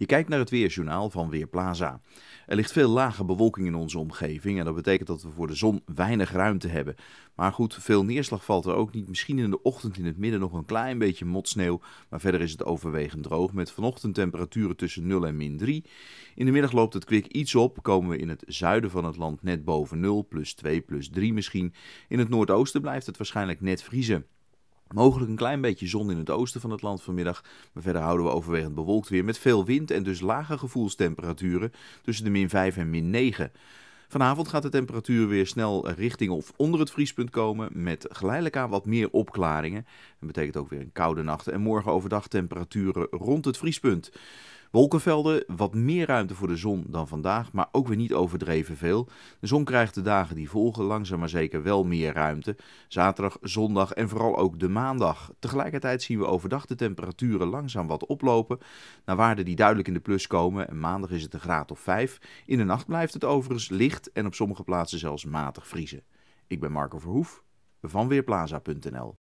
Je kijkt naar het weerjournaal van Weerplaza. Er ligt veel lage bewolking in onze omgeving en dat betekent dat we voor de zon weinig ruimte hebben. Maar goed, veel neerslag valt er ook niet. Misschien in de ochtend in het midden nog een klein beetje motsneeuw, maar verder is het overwegend droog met vanochtend temperaturen tussen 0 en min 3. In de middag loopt het kwik iets op, komen we in het zuiden van het land net boven 0, plus 2, plus 3 misschien. In het noordoosten blijft het waarschijnlijk net vriezen. Mogelijk een klein beetje zon in het oosten van het land vanmiddag. Maar verder houden we overwegend bewolkt weer met veel wind en dus lage gevoelstemperaturen tussen de min 5 en min 9. Vanavond gaat de temperatuur weer snel richting of onder het vriespunt komen met geleidelijk aan wat meer opklaringen. Dat betekent ook weer een koude nacht en morgen overdag temperaturen rond het vriespunt. Wolkenvelden, wat meer ruimte voor de zon dan vandaag, maar ook weer niet overdreven veel. De zon krijgt de dagen die volgen langzaam maar zeker wel meer ruimte. Zaterdag, zondag en vooral ook de maandag. Tegelijkertijd zien we overdag de temperaturen langzaam wat oplopen naar waarden die duidelijk in de plus komen. En maandag is het een graad of 5. In de nacht blijft het overigens licht en op sommige plaatsen zelfs matig vriezen. Ik ben Marco Verhoef van Weerplaza.nl.